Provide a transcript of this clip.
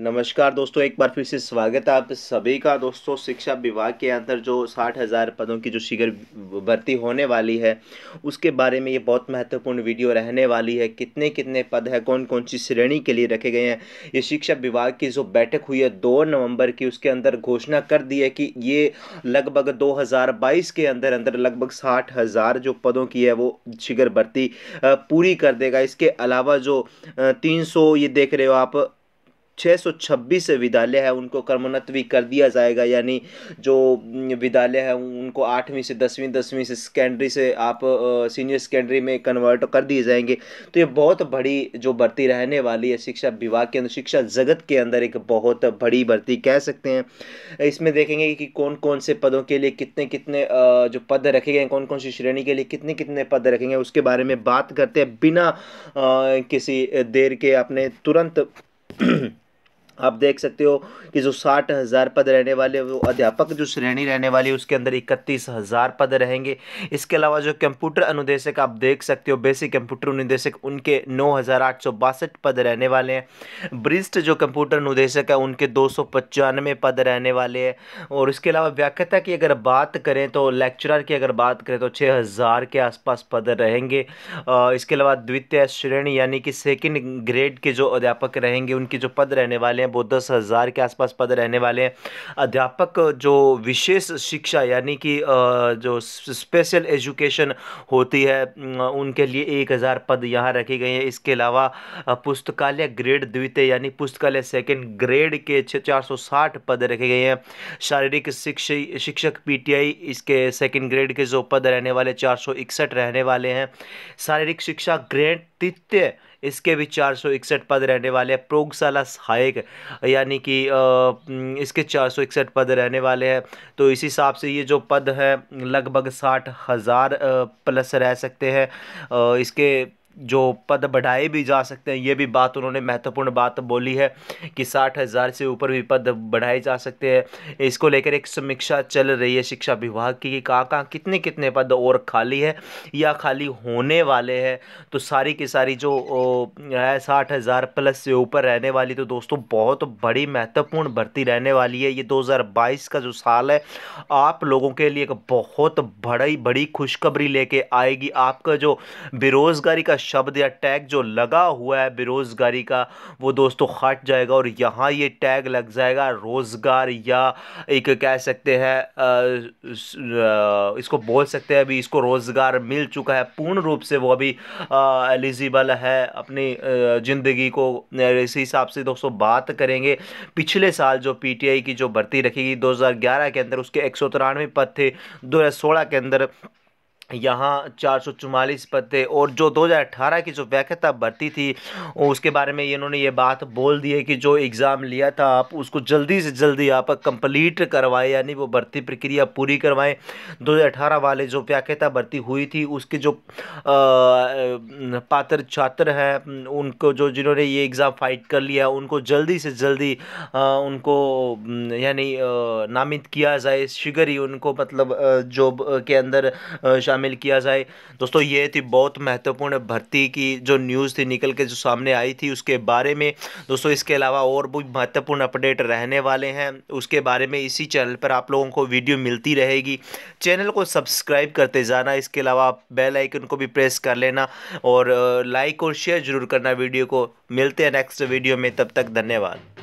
नमस्कार दोस्तों एक बार फिर से स्वागत है आप सभी का दोस्तों शिक्षा विभाग के अंदर जो साठ हज़ार पदों की जो शीघ्र भर्ती होने वाली है उसके बारे में ये बहुत महत्वपूर्ण वीडियो रहने वाली है कितने कितने पद है कौन कौन सी श्रेणी के लिए रखे गए हैं ये शिक्षा विभाग की जो बैठक हुई है दो नवंबर की उसके अंदर घोषणा कर दी है कि ये लगभग दो के अंदर अंदर लगभग साठ जो पदों की है वो शीघ्र भर्ती पूरी कर देगा इसके अलावा जो तीन ये देख रहे हो आप 626 से विद्यालय है उनको कर्मोन्नत भी कर दिया जाएगा यानी जो विद्यालय है उनको आठवीं से दसवीं दसवीं से सेकेंडरी से आप सीनियर सेकेंडरी में कन्वर्ट कर दिए जाएंगे तो ये बहुत बड़ी जो भर्ती रहने वाली है शिक्षा विभाग के अंदर शिक्षा जगत के अंदर एक बहुत बड़ी भर्ती कह सकते हैं इसमें देखेंगे कि कौन कौन से पदों के लिए कितने कितने जो पद रखे गए कौन कौन सी श्रेणी के लिए कितने कितने पद रखेंगे उसके बारे में बात करते हैं बिना किसी देर के आपने तुरंत आप देख सकते हो कि जो साठ हज़ार पद रहने वाले वो अध्यापक जो श्रेणी रहने वाली है उसके अंदर इकतीस हज़ार पद रहेंगे इसके अलावा जो कंप्यूटर अनुदेशक आप देख सकते हो बेसिक कंप्यूटर अनुदेशक उनके नौ हज़ार आठ सौ बासठ पद रहने वाले हैं ब्रिस्ट जो कंप्यूटर अनुदेशक है उनके दो सौ पचानवे पद रहने वाले हैं और इसके अलावा व्याख्याता की अगर बात करें तो लेक्चरर की अगर बात करें तो छः हज़ार के आसपास पद रहेंगे इसके अलावा द्वितीय श्रेणी यानी कि सेकेंड ग्रेड के जो अध्यापक रहेंगे उनके जो पद रहने वाले हैं वो दस हज़ार के आसपास पद रहने वाले हैं अध्यापक जो विशेष शिक्षा यानी कि जो स्पेशल एजुकेशन होती है उनके लिए एक हज़ार पद यहाँ रखे गए हैं इसके अलावा पुस्तकालय ग्रेड द्वितीय यानी पुस्तकालय सेकेंड ग्रेड के छः पद रखे गए हैं शारीरिक शिक्षक शिक्षक पीटीआई इसके सेकेंड ग्रेड के जो पद रहने वाले चार रहने वाले हैं शारीरिक शिक्षा ग्रेड तृतीय इसके भी चार सौ इकसठ पद रहने वाले हैं प्रोगशाला सहायक यानी कि इसके चार सौ इकसठ पद रहने वाले हैं तो इस हिसाब से ये जो पद हैं लगभग साठ हज़ार प्लस रह सकते हैं इसके जो पद बढ़ाए भी जा सकते हैं ये भी बात उन्होंने महत्वपूर्ण बात बोली है कि साठ हज़ार से ऊपर भी पद बढ़ाए जा सकते हैं इसको लेकर एक समीक्षा चल रही है शिक्षा विभाग की कि कहाँ कहाँ कितने कितने पद और खाली है या खाली होने वाले हैं तो सारी की सारी जो है साठ हज़ार प्लस से ऊपर रहने वाली तो दोस्तों बहुत बड़ी महत्वपूर्ण भर्ती रहने वाली है ये दो हज़ार बाईस का जो साल है आप लोगों के लिए एक बहुत बड़ी बड़ी खुशखबरी लेके आएगी आपका जो बेरोज़गारी का शब्द या टैग जो लगा हुआ है बेरोज़गारी का वो दोस्तों हट जाएगा और यहाँ ये टैग लग जाएगा रोज़गार या एक कह सकते हैं इसको बोल सकते हैं अभी इसको रोज़गार मिल चुका है पूर्ण रूप से वो अभी एलिजिबल है अपनी ज़िंदगी को इसी हिसाब से दोस्तों बात करेंगे पिछले साल जो पी की जो भर्ती रखी गई के अंदर उसके एक पद थे दो के अंदर यहाँ चार सौ पद थे और जो 2018 की जो वैकता भर्ती थी उसके बारे में इन्होंने ये बात बोल दी है कि जो एग्ज़ाम लिया था आप उसको जल्दी से जल्दी आप कंप्लीट करवाएं यानी वो भर्ती प्रक्रिया पूरी करवाएं 2018 वाले जो व्याख्यता भर्ती हुई थी उसके जो पात्र छात्र हैं उनको जो जिन्होंने ये एग्ज़ाम फाइट कर लिया उनको जल्दी से जल्दी आ, उनको यानी नामित किया जाए शीघ्र ही उनको मतलब जॉब के अंदर शामिल शामिल किया जाए दोस्तों ये थी बहुत महत्वपूर्ण भर्ती की जो न्यूज़ थी निकल के जो सामने आई थी उसके बारे में दोस्तों इसके अलावा और भी महत्वपूर्ण अपडेट रहने वाले हैं उसके बारे में इसी चैनल पर आप लोगों को वीडियो मिलती रहेगी चैनल को सब्सक्राइब करते जाना इसके अलावा आप बेल आइकन को भी प्रेस कर लेना और लाइक और शेयर जरूर करना वीडियो को मिलते हैं नेक्स्ट वीडियो में तब तक धन्यवाद